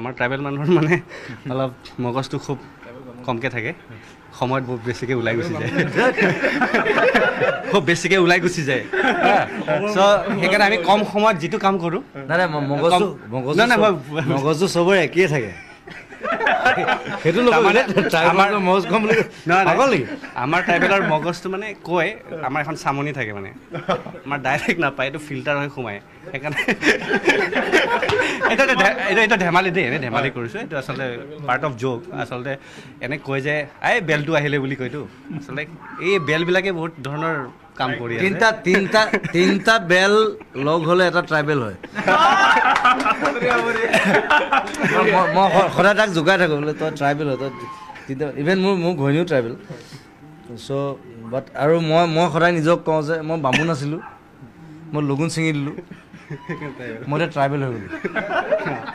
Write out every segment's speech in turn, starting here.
আমাৰ ট্ৰাইবেল মানুহৰ মানে অলপ মগজটো খুব কমকৈ থাকে সময়ত বহুত বেছিকৈ ওলাই গুচি যায় খুব বেছিকৈ ওলাই গুচি যায় চ' সেইকাৰণে আমি কম সময়ত যিটো কাম কৰোঁ মগজু মগজু মগজু চবৰে একেই থাকে আমাৰ ট্ৰাইবেলৰ মগজটো মানে কয় আমাৰ এখন চামনি থাকে মানে আমাৰ ডাইৰেক্ট নাপায় এইটো ফিল্টাৰ হৈ সোমাই সেইকাৰণে এইটো ধেমালি দেই ধেমালি কৰিছোঁ এইটো আচলতে পাৰ্ট অফ জ'ক আচলতে এনে কয় যে আই বেলটো আহিলে বুলি কয়তো আচলতে এই বেলবিলাকে বহুত ধৰণৰ কাম কৰি তিনিটা তিনিটা তিনিটা বেল লগ হ'লে এটা ট্ৰাইবেল হয় মই সদায় তাক জোকাই থাকোঁ বোলে তই ট্ৰাইবেল হয় তই তিনিটা ইভেন মোৰ মোৰ ঘৈণীও ট্ৰাইবেল চ' বাট আৰু মই মই সদায় নিজক কওঁ যে মই বামুণ আছিলোঁ মই লগুণ ছিঙি দিলোঁ মই এতিয়া ট্ৰাইবেল হৈ গ'লোঁ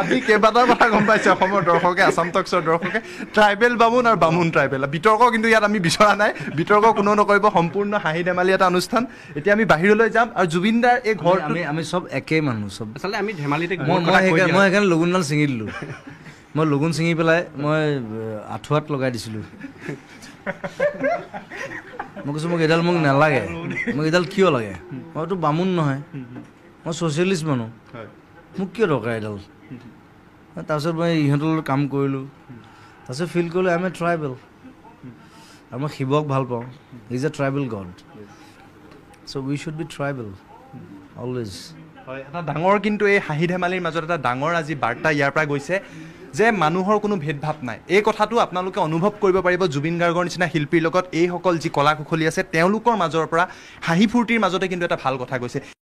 আজি কেইবাটাও কথা গম পাইছে অসমৰ দৰ্শকে আছাম টক্সৰ দৰ্শকে ট্ৰাইবেল বামুণ আৰু বামুণ ট্ৰাইবেল বিতৰ্ক কিন্তু ইয়াত আমি বিচৰা নাই বিতৰ্ক কোনো নকৰিব সম্পূৰ্ণ হাঁহি ধেমালি এটা অনুষ্ঠান এতিয়া আমি বাহিৰলৈ যাম আৰু জুবিন দাৰ এই ঘৰ আমি আমি চব একেই মানুহ চব আচলতে আমি ধেমালিতে মই সেইকাৰণে লগুণডাল ছিঙি দিলোঁ মই লগুণ ছিঙি পেলাই মই আঁঠুৱাত লগাই দিছিলোঁ মই কৈছোঁ মোক এইডাল মোক নালাগে মোক এইডাল কিয় লাগে মইতো বামুণ নহয় মই ছ'চিয়েলিষ্ট মানুহ মোক কিয় দৰকাৰ এডাল তাৰপিছত মই ইহঁতৰ লগত কাম কৰিলোঁ তাৰপিছত ফিল কৰিলোঁ আই এম এ ট্ৰাইবেল আৰু মই শিৱক ভাল পাওঁ is a tribal god so' we should be tribal always হয় এটা ডাঙৰ কিন্তু এই হাঁহি ধেমালিৰ মাজত এটা ডাঙৰ আজি বাৰ্তা ইয়াৰ পৰা গৈছে যে মানুহৰ কোনো ভেদ ভাৱ নাই এই কথাটো আপোনালোকে অনুভৱ কৰিব পাৰিব জুবিন গাৰ্গৰ নিচিনা শিল্পীৰ লগত এইসকল যি কলা কুশলী আছে তেওঁলোকৰ মাজৰ পৰা হাঁহি ফূৰ্তিৰ মাজতে কিন্তু এটা ভাল কথা গৈছে